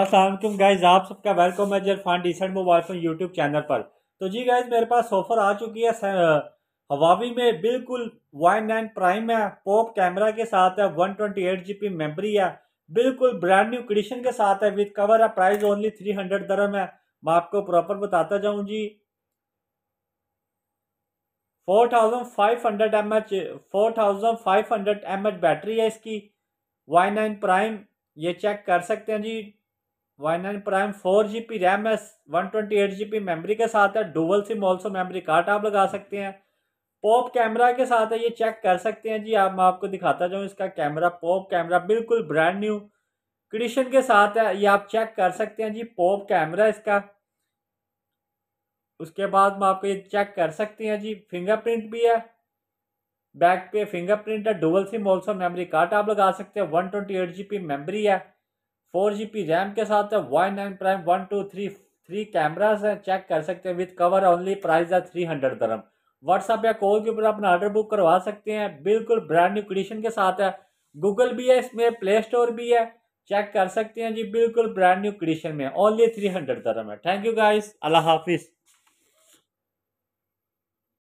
Aslam guys आप सबका welcome है जर फान decent mobile phone YouTube channel पर तो जी गाइज मेरे पास ऑफर आ चुकी है हवावी में बिल्कुल वाई नाइन प्राइम है पॉप कैमरा के साथ है one twenty eight G P memory है बिल्कुल ब्रांड न्यू कंडीशन के साथ है विद कवर है प्राइस ओनली थ्री हंड्रेड दरम है मैं आपको प्रॉपर बताता जाऊँ जी four thousand five hundred M H four thousand five hundred M H battery है इसकी वाई नाइन प्राइम ये चेक कर सकते हैं जी Y nine prime four G P RAM है one twenty eight G P memory के साथ है डुबल सिम ऑल्सो मेमरी कार्ड आप लगा सकते हैं पॉप कैमरा के साथ है ये चेक कर सकते हैं जी आप मैं आपको दिखाता जाऊँ इसका कैमरा पॉप कैमरा बिल्कुल ब्रांड न्यू क्रिशन के साथ है ये आप चेक कर सकते हैं जी पॉप कैमरा इसका उसके बाद में आपको ये चेक कर सकते हैं जी फिंगरप्रिंट भी है बैक पे फिंगरप्रिंट है डुबल सिम ऑल्सो मेमरी कार्ड आप लगा सकते हैं one twenty eight G P memory है फोर जी पी रैम के साथ है Y nine prime one two three three cameras हैं चेक कर सकते हैं विद कवर ओनली प्राइस है थ्री हंड्रेड दरम व्हाट्सअप या कॉल के ऊपर अपना ऑर्डर बुक करवा सकते हैं बिल्कुल ब्रांड न्यू कंडीशन के साथ है गूगल भी है इसमें प्ले स्टोर भी है चेक कर सकते हैं जी बिल्कुल ब्रांड न्यू कंडीशन में ओनली थ्री हंड्रेड दरम है थैंक यू गाइस अल्लाह हाफिज़